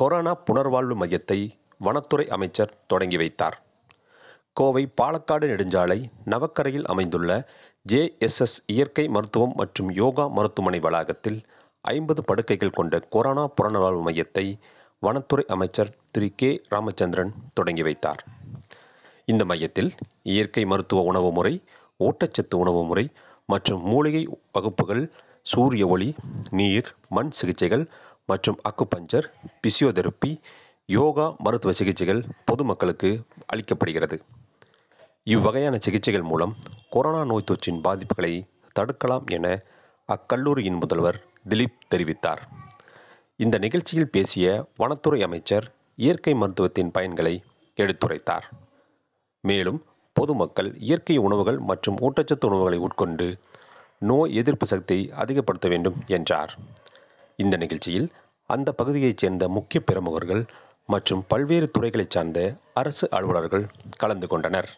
corona புனர்வாழ்வு மையத்தை வனத்துறை அமைச்சர் தொடங்கி வைத்தார் கோவை பாலக்காடு நெடுஞ்சாலை நவக்கரையில் அமைந்துள்ள ஜேஎஸ்எஸ் இயற்கை மருத்துவம் மற்றும் யோகா மருத்துவமனை வளாகத்தில் ஐம்பது படுக்கைகள் கொண்ட கொரோனா புறநலவாழ்வு மையத்தை வனத்துறை அமைச்சர் திரு கே ராமச்சந்திரன் தொடங்கி வைத்தார் இந்த மையத்தில் இயற்கை மருத்துவ உணவு முறை ஊட்டச்சத்து உணவு முறை மற்றும் மூலிகை வகுப்புகள் சூரிய ஒளி நீர் மண் சிகிச்சைகள் மற்றும் அக்குபஞ்சர் பிசியோதெரப்பி யோகா மருத்துவ சிகிச்சைகள் பொதுமக்களுக்கு அளிக்கப்படுகிறது இவ்வகையான சிகிச்சைகள் மூலம் கொரோனா நோய் தொற்றின் பாதிப்புகளை தடுக்கலாம் என அக்கல்லூரியின் முதல்வர் திலீப் தெரிவித்தார் இந்த நிகழ்ச்சியில் பேசிய வனத்துறை அமைச்சர் இயற்கை மருத்துவத்தின் பயன்களை எடுத்துரைத்தார் மேலும் பொதுமக்கள் இயற்கை உணவுகள் மற்றும் ஊட்டச்சத்து உணவுகளை உட்கொண்டு நோய் எதிர்ப்பு சக்தியை அதிகப்படுத்த வேண்டும் என்றார் இந்த நிகழ்ச்சியில் அந்த பகுதியைச் சேர்ந்த முக்கிய பிரமுகர்கள் மற்றும் பல்வேறு துறைகளைச் சார்ந்த அரசு அலுவலர்கள் கலந்து கொண்டனர்